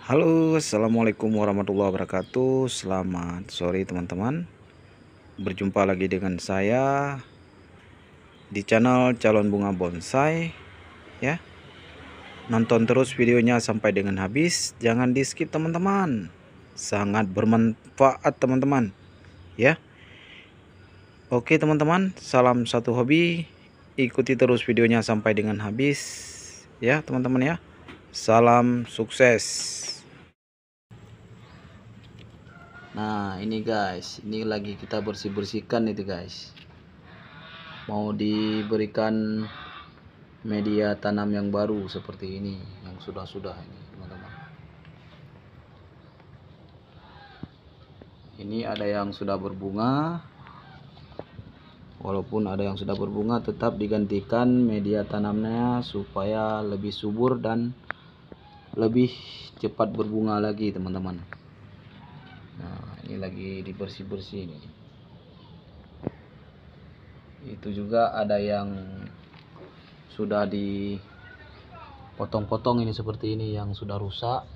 Halo, assalamualaikum warahmatullahi wabarakatuh. Selamat sore, teman-teman. Berjumpa lagi dengan saya di channel Calon Bunga Bonsai. Ya, nonton terus videonya sampai dengan habis. Jangan di-skip, teman-teman. Sangat bermanfaat, teman-teman. Ya, oke, teman-teman. Salam satu hobi, ikuti terus videonya sampai dengan habis. Ya, teman-teman. Ya, salam sukses. nah ini guys ini lagi kita bersih-bersihkan itu guys mau diberikan media tanam yang baru seperti ini yang sudah-sudah ini teman-teman ini ada yang sudah berbunga walaupun ada yang sudah berbunga tetap digantikan media tanamnya supaya lebih subur dan lebih cepat berbunga lagi teman-teman ini lagi dibersih-bersih ini itu juga ada yang sudah dipotong-potong ini seperti ini yang sudah rusak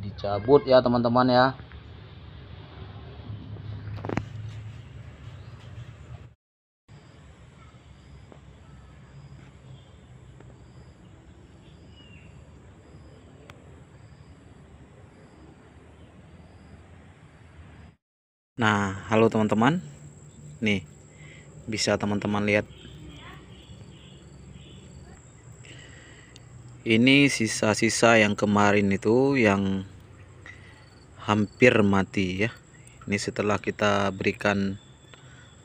dicabut ya teman-teman ya Nah, halo teman-teman. Nih, bisa teman-teman lihat. Ini sisa-sisa yang kemarin itu yang hampir mati ya. Ini setelah kita berikan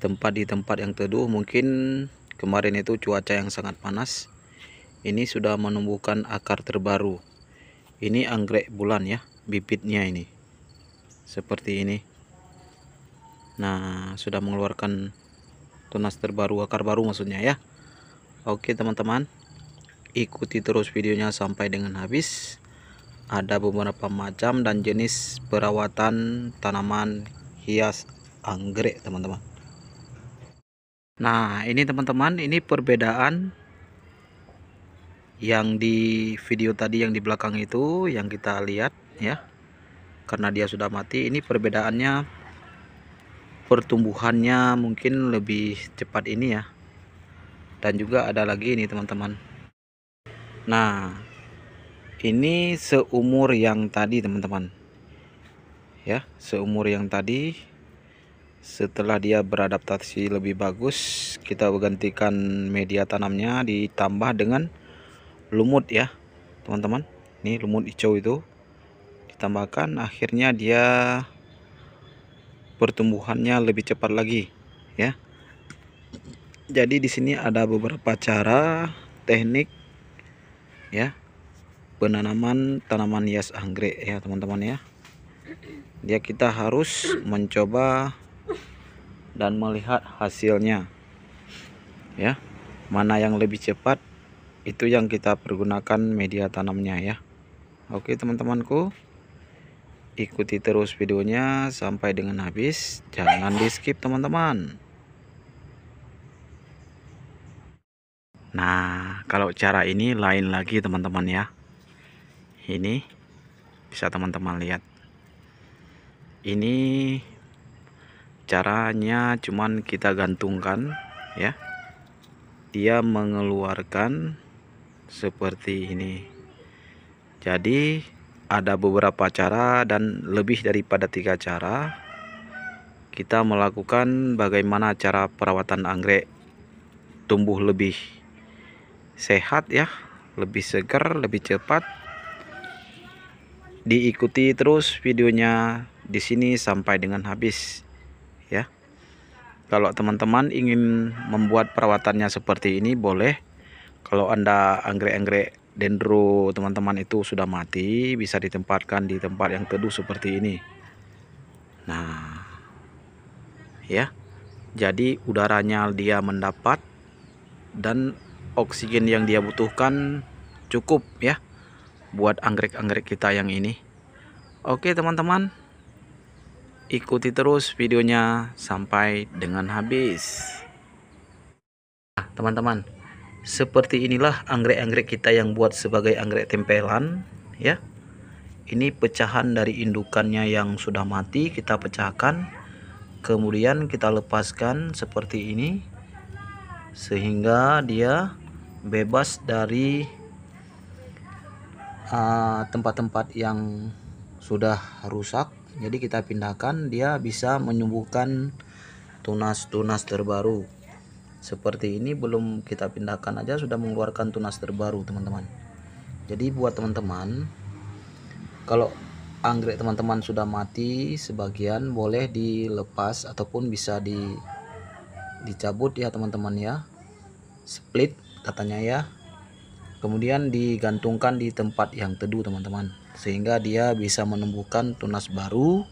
tempat di tempat yang teduh, mungkin kemarin itu cuaca yang sangat panas. Ini sudah menumbuhkan akar terbaru. Ini anggrek bulan ya, bibitnya ini. Seperti ini Nah, sudah mengeluarkan tunas terbaru, akar baru maksudnya ya. Oke, teman-teman. Ikuti terus videonya sampai dengan habis. Ada beberapa macam dan jenis perawatan tanaman hias anggrek, teman-teman. Nah, ini teman-teman, ini perbedaan yang di video tadi yang di belakang itu yang kita lihat ya. Karena dia sudah mati, ini perbedaannya pertumbuhannya mungkin lebih cepat ini ya dan juga ada lagi ini teman-teman nah ini seumur yang tadi teman-teman ya seumur yang tadi setelah dia beradaptasi lebih bagus kita gantikan media tanamnya ditambah dengan lumut ya teman-teman ini lumut hijau itu ditambahkan akhirnya dia pertumbuhannya lebih cepat lagi ya jadi di sini ada beberapa cara teknik ya penanaman tanaman hias anggrek ya teman-teman ya dia ya, kita harus mencoba dan melihat hasilnya ya mana yang lebih cepat itu yang kita pergunakan media tanamnya ya oke teman-temanku ikuti terus videonya sampai dengan habis jangan di skip teman-teman nah kalau cara ini lain lagi teman-teman ya ini bisa teman-teman lihat ini caranya cuman kita gantungkan ya dia mengeluarkan seperti ini jadi ada beberapa cara dan lebih daripada tiga cara kita melakukan bagaimana cara perawatan anggrek tumbuh lebih sehat ya lebih segar lebih cepat diikuti terus videonya di sini sampai dengan habis ya kalau teman-teman ingin membuat perawatannya seperti ini boleh kalau anda anggrek-anggrek dendro teman-teman itu sudah mati bisa ditempatkan di tempat yang teduh seperti ini nah ya jadi udaranya dia mendapat dan oksigen yang dia butuhkan cukup ya buat anggrek-anggrek kita yang ini oke teman-teman ikuti terus videonya sampai dengan habis nah, teman-teman nah, seperti inilah anggrek-anggrek kita yang buat sebagai anggrek tempelan ya. Ini pecahan dari indukannya yang sudah mati kita pecahkan. Kemudian kita lepaskan seperti ini sehingga dia bebas dari ah, tempat-tempat uh, yang sudah rusak. Jadi kita pindahkan dia bisa menyembuhkan tunas-tunas terbaru seperti ini belum kita pindahkan aja sudah mengeluarkan tunas terbaru teman-teman jadi buat teman-teman kalau anggrek teman-teman sudah mati sebagian boleh dilepas ataupun bisa di dicabut ya teman-teman ya split katanya ya kemudian digantungkan di tempat yang teduh teman-teman sehingga dia bisa menumbuhkan tunas baru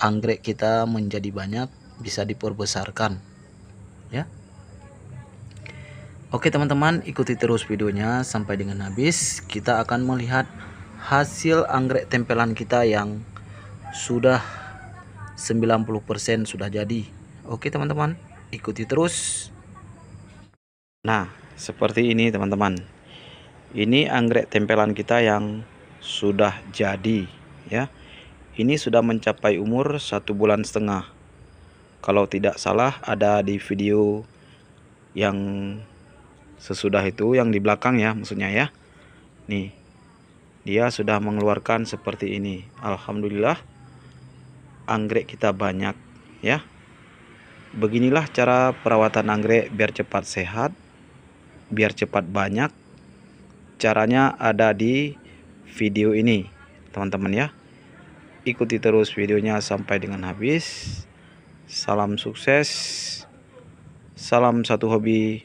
anggrek kita menjadi banyak bisa diperbesarkan ya Oke teman-teman ikuti terus videonya sampai dengan habis kita akan melihat hasil anggrek tempelan kita yang sudah 90% sudah jadi Oke teman-teman ikuti terus Nah seperti ini teman-teman ini anggrek tempelan kita yang sudah jadi ya ini sudah mencapai umur satu bulan setengah kalau tidak salah ada di video yang sesudah itu yang di belakang ya maksudnya ya nih dia sudah mengeluarkan seperti ini Alhamdulillah anggrek kita banyak ya beginilah cara perawatan anggrek biar cepat sehat biar cepat banyak caranya ada di video ini teman-teman ya ikuti terus videonya sampai dengan habis salam sukses salam satu hobi